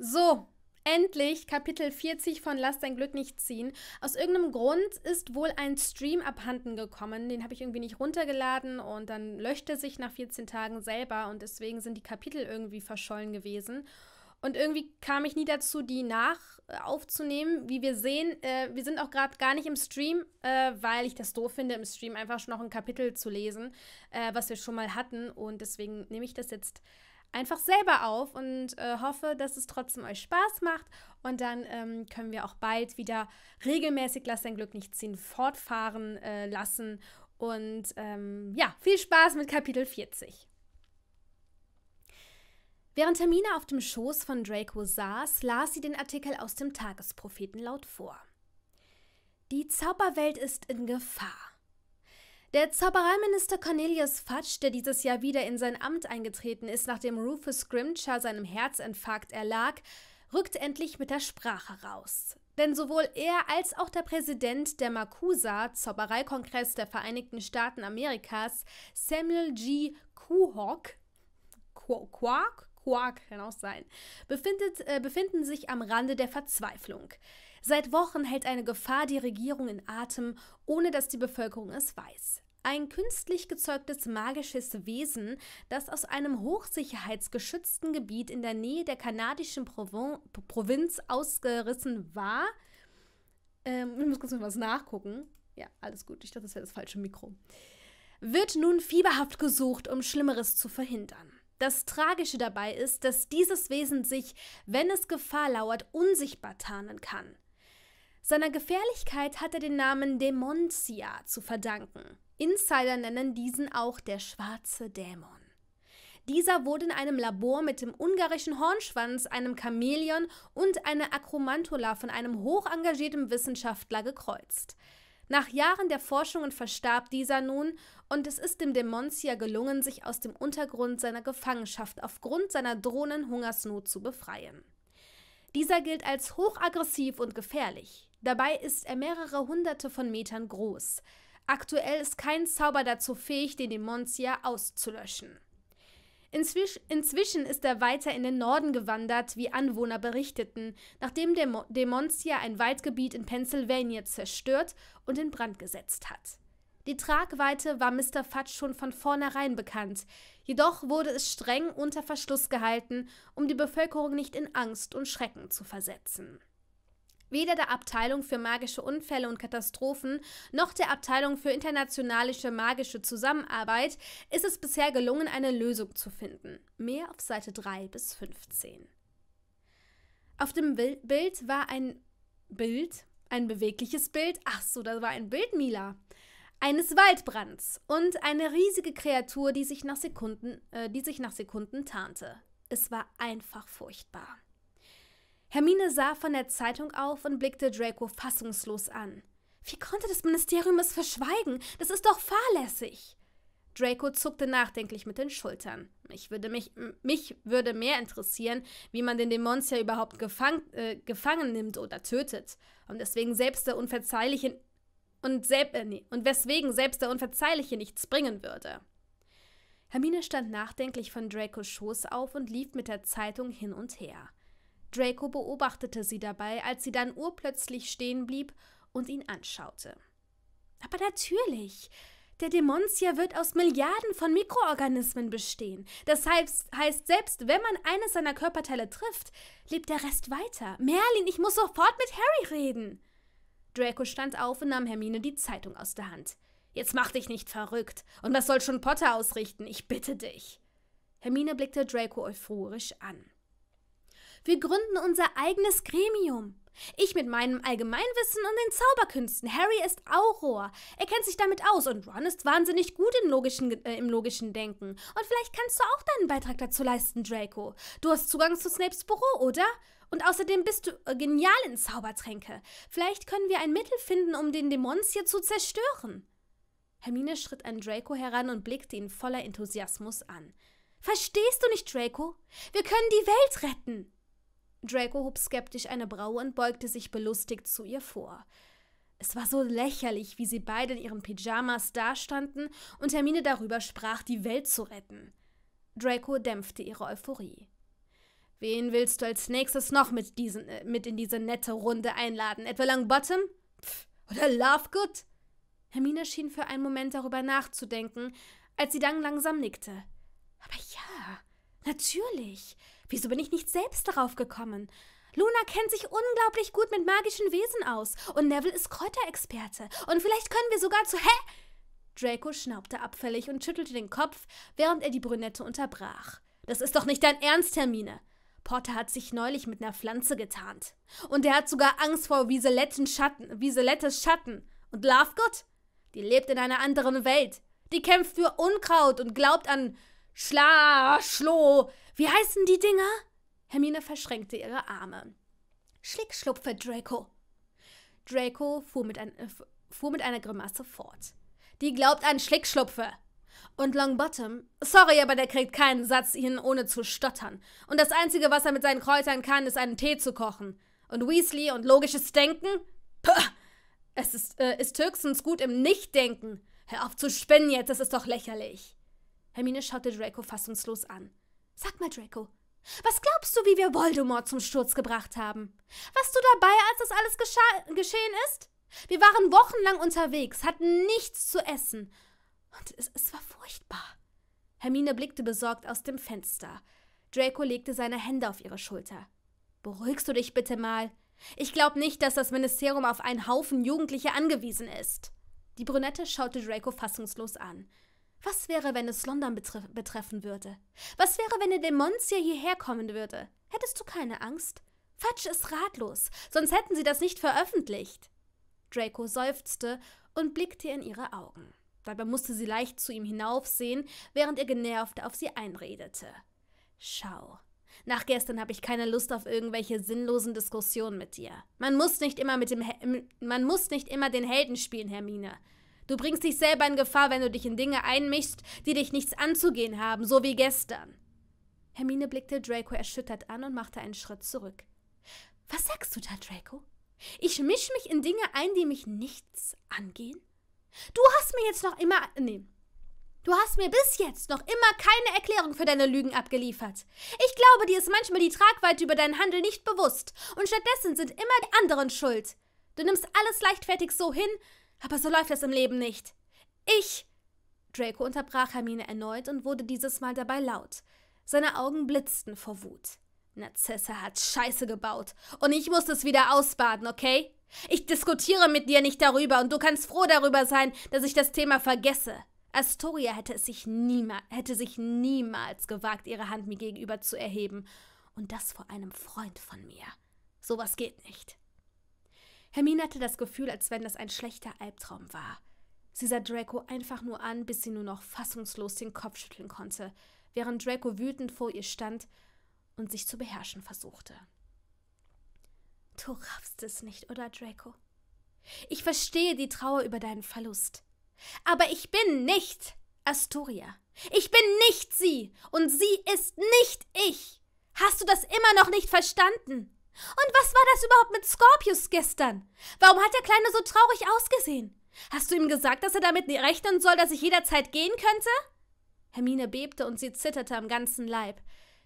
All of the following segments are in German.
So, Endlich Kapitel 40 von Lass dein Glück nicht ziehen. Aus irgendeinem Grund ist wohl ein Stream abhanden gekommen. Den habe ich irgendwie nicht runtergeladen und dann löscht er sich nach 14 Tagen selber und deswegen sind die Kapitel irgendwie verschollen gewesen. Und irgendwie kam ich nie dazu, die nach äh, aufzunehmen. Wie wir sehen, äh, wir sind auch gerade gar nicht im Stream, äh, weil ich das doof finde, im Stream einfach schon noch ein Kapitel zu lesen, äh, was wir schon mal hatten. Und deswegen nehme ich das jetzt einfach selber auf und äh, hoffe, dass es trotzdem euch Spaß macht. Und dann ähm, können wir auch bald wieder regelmäßig Lass dein Glück nicht ziehen fortfahren äh, lassen. Und ähm, ja, viel Spaß mit Kapitel 40. Während Hermine auf dem Schoß von Draco saß, las sie den Artikel aus dem Tagespropheten laut vor. Die Zauberwelt ist in Gefahr. Der Zaubereiminister Cornelius Fudge, der dieses Jahr wieder in sein Amt eingetreten ist, nachdem Rufus Grimshaw seinem Herzinfarkt erlag, rückt endlich mit der Sprache raus. Denn sowohl er als auch der Präsident der Makusa, Zaubereikongress der Vereinigten Staaten Amerikas, Samuel G. Kuhawk, Quark, Quark kann auch sein, befindet, äh, befinden sich am Rande der Verzweiflung. Seit Wochen hält eine Gefahr die Regierung in Atem, ohne dass die Bevölkerung es weiß. Ein künstlich gezeugtes magisches Wesen, das aus einem hochsicherheitsgeschützten Gebiet in der Nähe der kanadischen Provin Provinz ausgerissen war. Ähm, ich muss kurz mal was nachgucken. Ja, alles gut. Ich dachte, das wäre das falsche Mikro. Wird nun fieberhaft gesucht, um Schlimmeres zu verhindern. Das Tragische dabei ist, dass dieses Wesen sich, wenn es Gefahr lauert, unsichtbar tarnen kann. Seiner Gefährlichkeit hat er den Namen Dämontia zu verdanken. Insider nennen diesen auch der schwarze Dämon. Dieser wurde in einem Labor mit dem ungarischen Hornschwanz, einem Chamäleon und einer Akromantula von einem hoch engagierten Wissenschaftler gekreuzt. Nach Jahren der Forschungen verstarb dieser nun und es ist dem Demontia gelungen, sich aus dem Untergrund seiner Gefangenschaft aufgrund seiner drohenden Hungersnot zu befreien. Dieser gilt als hochaggressiv und gefährlich. Dabei ist er mehrere hunderte von Metern groß. Aktuell ist kein Zauber dazu fähig, den Dämontia auszulöschen. Inzwisch inzwischen ist er weiter in den Norden gewandert, wie Anwohner berichteten, nachdem der Dämontia ein Waldgebiet in Pennsylvania zerstört und in Brand gesetzt hat. Die Tragweite war Mr. Fudge schon von vornherein bekannt, jedoch wurde es streng unter Verschluss gehalten, um die Bevölkerung nicht in Angst und Schrecken zu versetzen weder der Abteilung für magische Unfälle und Katastrophen noch der Abteilung für internationale magische Zusammenarbeit ist es bisher gelungen, eine Lösung zu finden. Mehr auf Seite 3 bis 15. Auf dem Bild war ein Bild, ein bewegliches Bild. Ach so, da war ein Bild, Mila. Eines Waldbrands und eine riesige Kreatur, die sich nach Sekunden, äh, die sich nach Sekunden tarnte. Es war einfach furchtbar. Hermine sah von der Zeitung auf und blickte Draco fassungslos an. Wie konnte das Ministerium es verschweigen? Das ist doch fahrlässig. Draco zuckte nachdenklich mit den Schultern. Ich würde mich, mich würde mehr interessieren, wie man den ja überhaupt gefang, äh, gefangen nimmt oder tötet. Und deswegen selbst der unverzeihliche und, selb, äh, nee, und weswegen selbst der unverzeihliche nichts bringen würde. Hermine stand nachdenklich von Dracos Schoß auf und lief mit der Zeitung hin und her. Draco beobachtete sie dabei, als sie dann urplötzlich stehen blieb und ihn anschaute. Aber natürlich, der Demontia wird aus Milliarden von Mikroorganismen bestehen. Das heißt, heißt, selbst wenn man eines seiner Körperteile trifft, lebt der Rest weiter. Merlin, ich muss sofort mit Harry reden. Draco stand auf und nahm Hermine die Zeitung aus der Hand. Jetzt mach dich nicht verrückt. Und was soll schon Potter ausrichten? Ich bitte dich. Hermine blickte Draco euphorisch an. Wir gründen unser eigenes Gremium. Ich mit meinem Allgemeinwissen und den Zauberkünsten. Harry ist Auror. Er kennt sich damit aus und Ron ist wahnsinnig gut im logischen, äh, im logischen Denken. Und vielleicht kannst du auch deinen Beitrag dazu leisten, Draco. Du hast Zugang zu Snapes Büro, oder? Und außerdem bist du äh, genial in Zaubertränke. Vielleicht können wir ein Mittel finden, um den Dämons hier zu zerstören. Hermine schritt an Draco heran und blickte ihn voller Enthusiasmus an. Verstehst du nicht, Draco? Wir können die Welt retten! Draco hob skeptisch eine Braue und beugte sich belustigt zu ihr vor. Es war so lächerlich, wie sie beide in ihren Pyjamas dastanden und Hermine darüber sprach, die Welt zu retten. Draco dämpfte ihre Euphorie. Wen willst du als nächstes noch mit, diesen, äh, mit in diese nette Runde einladen? Etwa Longbottom? Pff, oder Lovegood? Hermine schien für einen Moment darüber nachzudenken, als sie dann langsam nickte. Aber ja, natürlich. Wieso bin ich nicht selbst darauf gekommen? Luna kennt sich unglaublich gut mit magischen Wesen aus und Neville ist Kräuterexperte und vielleicht können wir sogar zu Hä? Draco schnaubte abfällig und schüttelte den Kopf, während er die Brünette unterbrach. Das ist doch nicht dein Ernst, Hermine. Potter hat sich neulich mit einer Pflanze getarnt. Und er hat sogar Angst vor Wieselettes Schatten, Wieselettes Schatten. Und Lovegood? Die lebt in einer anderen Welt. Die kämpft für Unkraut und glaubt an Schla, Schlo, wie heißen die Dinger? Hermine verschränkte ihre Arme. Schlickschlupfe, Draco. Draco fuhr mit, ein, äh, fuhr mit einer Grimasse fort. Die glaubt an Schlickschlupfe. Und Longbottom, sorry, aber der kriegt keinen Satz hin, ohne zu stottern. Und das Einzige, was er mit seinen Kräutern kann, ist einen Tee zu kochen. Und Weasley und logisches Denken? Puh, es ist, äh, ist höchstens gut im Nichtdenken. Hör auf zu spinnen jetzt, das ist doch lächerlich. Hermine schaute Draco fassungslos an. Sag mal, Draco, was glaubst du, wie wir Voldemort zum Sturz gebracht haben? Warst du dabei, als das alles geschehen ist? Wir waren wochenlang unterwegs, hatten nichts zu essen. Und es, es war furchtbar. Hermine blickte besorgt aus dem Fenster. Draco legte seine Hände auf ihre Schulter. Beruhigst du dich bitte mal? Ich glaube nicht, dass das Ministerium auf einen Haufen Jugendliche angewiesen ist. Die Brünette schaute Draco fassungslos an. Was wäre, wenn es London betre betreffen würde? Was wäre, wenn der Dämonzier hierher kommen würde? Hättest du keine Angst? Fatsch ist ratlos, sonst hätten sie das nicht veröffentlicht. Draco seufzte und blickte in ihre Augen. Dabei musste sie leicht zu ihm hinaufsehen, während er genervt auf sie einredete. Schau, nach gestern habe ich keine Lust auf irgendwelche sinnlosen Diskussionen mit dir. Man muss nicht immer mit dem He man muss nicht immer den Helden spielen, Hermine. Du bringst dich selber in Gefahr, wenn du dich in Dinge einmischst, die dich nichts anzugehen haben, so wie gestern. Hermine blickte Draco erschüttert an und machte einen Schritt zurück. Was sagst du da, Draco? Ich misch mich in Dinge ein, die mich nichts angehen? Du hast mir jetzt noch immer. Nee. Du hast mir bis jetzt noch immer keine Erklärung für deine Lügen abgeliefert. Ich glaube, dir ist manchmal die Tragweite über deinen Handel nicht bewusst und stattdessen sind immer die anderen schuld. Du nimmst alles leichtfertig so hin, aber so läuft es im Leben nicht. Ich! Draco unterbrach Hermine erneut und wurde dieses Mal dabei laut. Seine Augen blitzten vor Wut. Narzissa hat Scheiße gebaut und ich muss es wieder ausbaden, okay? Ich diskutiere mit dir nicht darüber und du kannst froh darüber sein, dass ich das Thema vergesse. Astoria hätte, es sich, niemals, hätte sich niemals gewagt, ihre Hand mir gegenüber zu erheben. Und das vor einem Freund von mir. Sowas geht nicht. Hermine hatte das Gefühl, als wenn das ein schlechter Albtraum war. Sie sah Draco einfach nur an, bis sie nur noch fassungslos den Kopf schütteln konnte, während Draco wütend vor ihr stand und sich zu beherrschen versuchte. Du raffst es nicht, oder Draco? Ich verstehe die Trauer über deinen Verlust. Aber ich bin nicht Astoria. Ich bin nicht sie und sie ist nicht ich. Hast du das immer noch nicht verstanden? Und was war das überhaupt mit Scorpius gestern? Warum hat der Kleine so traurig ausgesehen? Hast du ihm gesagt, dass er damit nie rechnen soll, dass ich jederzeit gehen könnte? Hermine bebte und sie zitterte am ganzen Leib.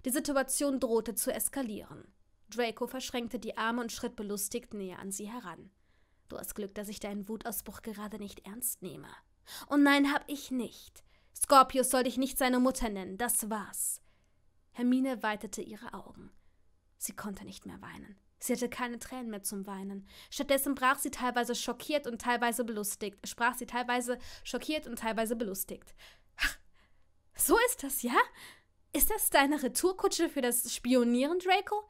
Die Situation drohte zu eskalieren. Draco verschränkte die Arme und schritt belustigt näher an sie heran. Du hast Glück, dass ich deinen Wutausbruch gerade nicht ernst nehme. Und nein, hab ich nicht. Scorpius soll dich nicht seine Mutter nennen, das war's. Hermine weitete ihre Augen. Sie konnte nicht mehr weinen. Sie hatte keine Tränen mehr zum Weinen. Stattdessen brach sie teilweise schockiert und teilweise belustigt, sprach sie teilweise schockiert und teilweise belustigt. Ach, so ist das, ja? Ist das deine Retourkutsche für das Spionieren, Draco?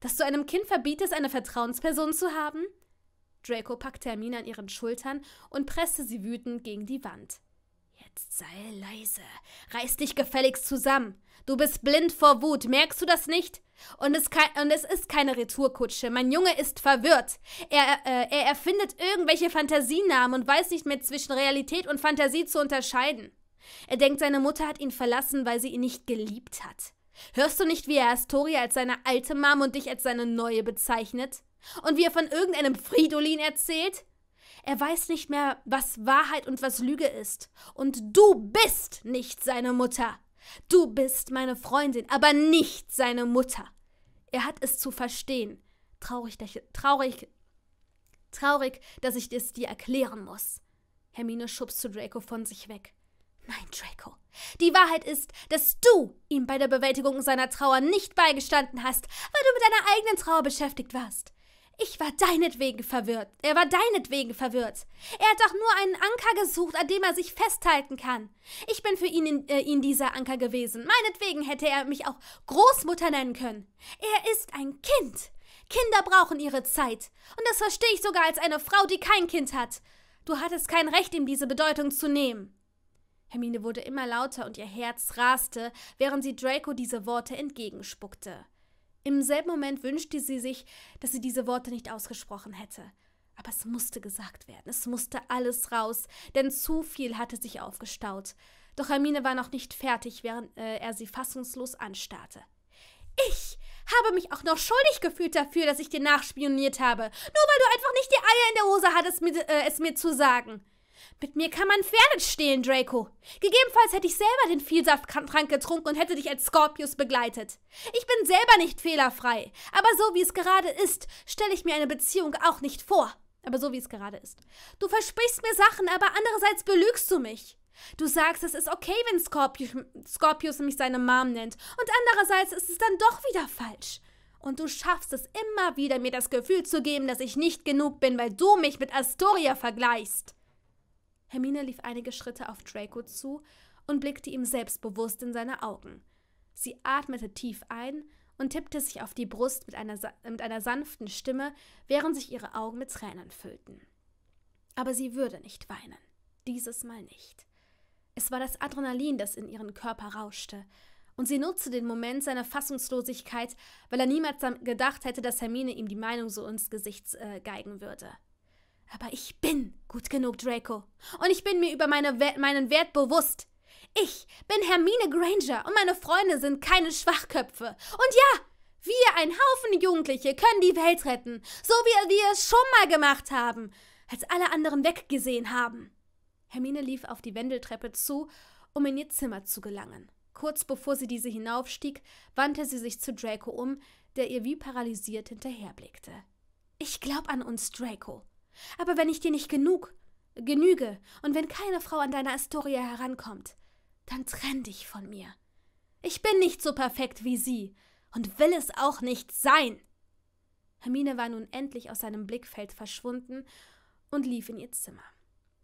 Dass du einem Kind verbietest, eine Vertrauensperson zu haben? Draco packte Hermine an ihren Schultern und presste sie wütend gegen die Wand. Sei leise. Reiß dich gefälligst zusammen. Du bist blind vor Wut. Merkst du das nicht? Und es, kann, und es ist keine Retourkutsche. Mein Junge ist verwirrt. Er, äh, er erfindet irgendwelche Fantasienamen und weiß nicht mehr zwischen Realität und Fantasie zu unterscheiden. Er denkt, seine Mutter hat ihn verlassen, weil sie ihn nicht geliebt hat. Hörst du nicht, wie er Astoria als seine alte Mom und dich als seine neue bezeichnet? Und wie er von irgendeinem Fridolin erzählt? Er weiß nicht mehr, was Wahrheit und was Lüge ist. Und du bist nicht seine Mutter. Du bist meine Freundin, aber nicht seine Mutter. Er hat es zu verstehen. Traurig, traurig, traurig, dass ich es dir erklären muss. Hermine schubst zu Draco von sich weg. Nein, Draco. Die Wahrheit ist, dass du ihm bei der Bewältigung seiner Trauer nicht beigestanden hast, weil du mit deiner eigenen Trauer beschäftigt warst. Ich war deinetwegen verwirrt. Er war deinetwegen verwirrt. Er hat doch nur einen Anker gesucht, an dem er sich festhalten kann. Ich bin für ihn, in, äh, ihn dieser Anker gewesen. Meinetwegen hätte er mich auch Großmutter nennen können. Er ist ein Kind. Kinder brauchen ihre Zeit. Und das verstehe ich sogar als eine Frau, die kein Kind hat. Du hattest kein Recht, ihm diese Bedeutung zu nehmen. Hermine wurde immer lauter und ihr Herz raste, während sie Draco diese Worte entgegenspuckte. Im selben Moment wünschte sie sich, dass sie diese Worte nicht ausgesprochen hätte. Aber es musste gesagt werden, es musste alles raus, denn zu viel hatte sich aufgestaut. Doch Hermine war noch nicht fertig, während äh, er sie fassungslos anstarrte. Ich habe mich auch noch schuldig gefühlt dafür, dass ich dir nachspioniert habe, nur weil du einfach nicht die Eier in der Hose hattest, mit, äh, es mir zu sagen. Mit mir kann man Pferde stehlen, Draco. Gegebenenfalls hätte ich selber den Vielsafttrank getrunken und hätte dich als Scorpius begleitet. Ich bin selber nicht fehlerfrei, aber so wie es gerade ist, stelle ich mir eine Beziehung auch nicht vor. Aber so wie es gerade ist. Du versprichst mir Sachen, aber andererseits belügst du mich. Du sagst, es ist okay, wenn Scorpius, Scorpius mich seine Mom nennt, und andererseits ist es dann doch wieder falsch. Und du schaffst es immer wieder, mir das Gefühl zu geben, dass ich nicht genug bin, weil du mich mit Astoria vergleichst. Hermine lief einige Schritte auf Draco zu und blickte ihm selbstbewusst in seine Augen. Sie atmete tief ein und tippte sich auf die Brust mit einer, mit einer sanften Stimme, während sich ihre Augen mit Tränen füllten. Aber sie würde nicht weinen. Dieses Mal nicht. Es war das Adrenalin, das in ihren Körper rauschte. Und sie nutzte den Moment seiner Fassungslosigkeit, weil er niemals gedacht hätte, dass Hermine ihm die Meinung so ins Gesicht äh, geigen würde. Aber ich bin gut genug, Draco. Und ich bin mir über meine We meinen Wert bewusst. Ich bin Hermine Granger und meine Freunde sind keine Schwachköpfe. Und ja, wir, ein Haufen Jugendliche, können die Welt retten, so wie wir es schon mal gemacht haben, als alle anderen weggesehen haben. Hermine lief auf die Wendeltreppe zu, um in ihr Zimmer zu gelangen. Kurz bevor sie diese hinaufstieg, wandte sie sich zu Draco um, der ihr wie paralysiert hinterherblickte. Ich glaub an uns, Draco, aber wenn ich dir nicht genug genüge und wenn keine Frau an deiner Astoria herankommt, dann trenn dich von mir. Ich bin nicht so perfekt wie sie und will es auch nicht sein. Hermine war nun endlich aus seinem Blickfeld verschwunden und lief in ihr Zimmer.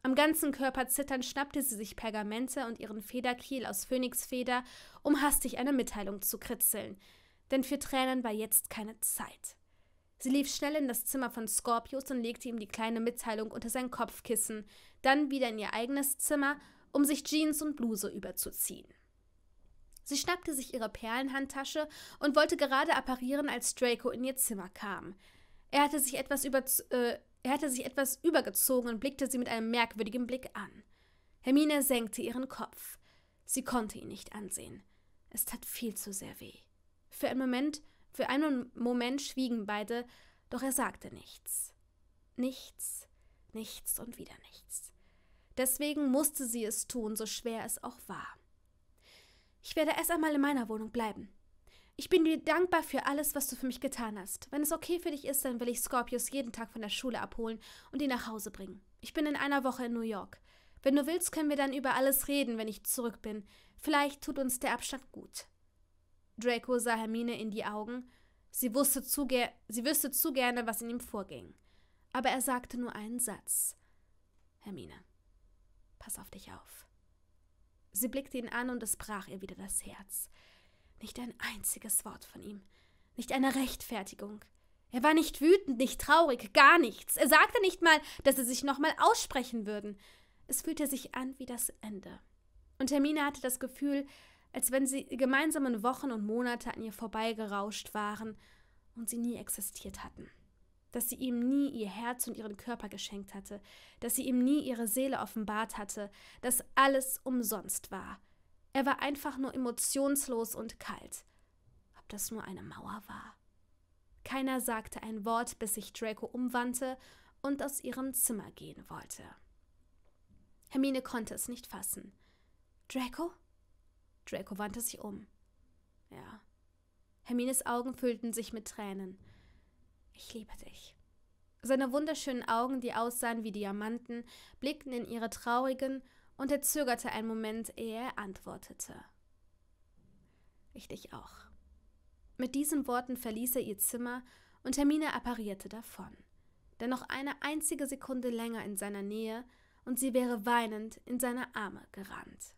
Am ganzen Körper zitternd schnappte sie sich Pergamente und ihren Federkiel aus Phönixfeder, um hastig eine Mitteilung zu kritzeln, denn für Tränen war jetzt keine Zeit. Sie lief schnell in das Zimmer von Scorpius und legte ihm die kleine Mitteilung unter sein Kopfkissen, dann wieder in ihr eigenes Zimmer, um sich Jeans und Bluse überzuziehen. Sie schnappte sich ihre Perlenhandtasche und wollte gerade apparieren, als Draco in ihr Zimmer kam. Er hatte sich etwas, über, äh, er hatte sich etwas übergezogen und blickte sie mit einem merkwürdigen Blick an. Hermine senkte ihren Kopf. Sie konnte ihn nicht ansehen. Es tat viel zu sehr weh. Für einen Moment für einen Moment schwiegen beide, doch er sagte nichts. Nichts, nichts und wieder nichts. Deswegen musste sie es tun, so schwer es auch war. Ich werde erst einmal in meiner Wohnung bleiben. Ich bin dir dankbar für alles, was du für mich getan hast. Wenn es okay für dich ist, dann will ich Scorpius jeden Tag von der Schule abholen und ihn nach Hause bringen. Ich bin in einer Woche in New York. Wenn du willst, können wir dann über alles reden, wenn ich zurück bin. Vielleicht tut uns der Abstand gut. Draco sah Hermine in die Augen. Sie, wusste zu sie wüsste zu gerne, was in ihm vorging. Aber er sagte nur einen Satz. Hermine, pass auf dich auf. Sie blickte ihn an und es brach ihr wieder das Herz. Nicht ein einziges Wort von ihm. Nicht eine Rechtfertigung. Er war nicht wütend, nicht traurig, gar nichts. Er sagte nicht mal, dass sie sich nochmal aussprechen würden. Es fühlte sich an wie das Ende. Und Hermine hatte das Gefühl, als wenn sie gemeinsamen Wochen und Monate an ihr vorbeigerauscht waren und sie nie existiert hatten. Dass sie ihm nie ihr Herz und ihren Körper geschenkt hatte, dass sie ihm nie ihre Seele offenbart hatte, dass alles umsonst war. Er war einfach nur emotionslos und kalt. Ob das nur eine Mauer war? Keiner sagte ein Wort, bis sich Draco umwandte und aus ihrem Zimmer gehen wollte. Hermine konnte es nicht fassen. Draco? Draco wandte sich um. Ja. Hermines Augen füllten sich mit Tränen. Ich liebe dich. Seine wunderschönen Augen, die aussahen wie Diamanten, blickten in ihre traurigen, und er zögerte einen Moment, ehe er antwortete. Ich dich auch. Mit diesen Worten verließ er ihr Zimmer und Hermine apparierte davon. Denn noch eine einzige Sekunde länger in seiner Nähe und sie wäre weinend in seine Arme gerannt.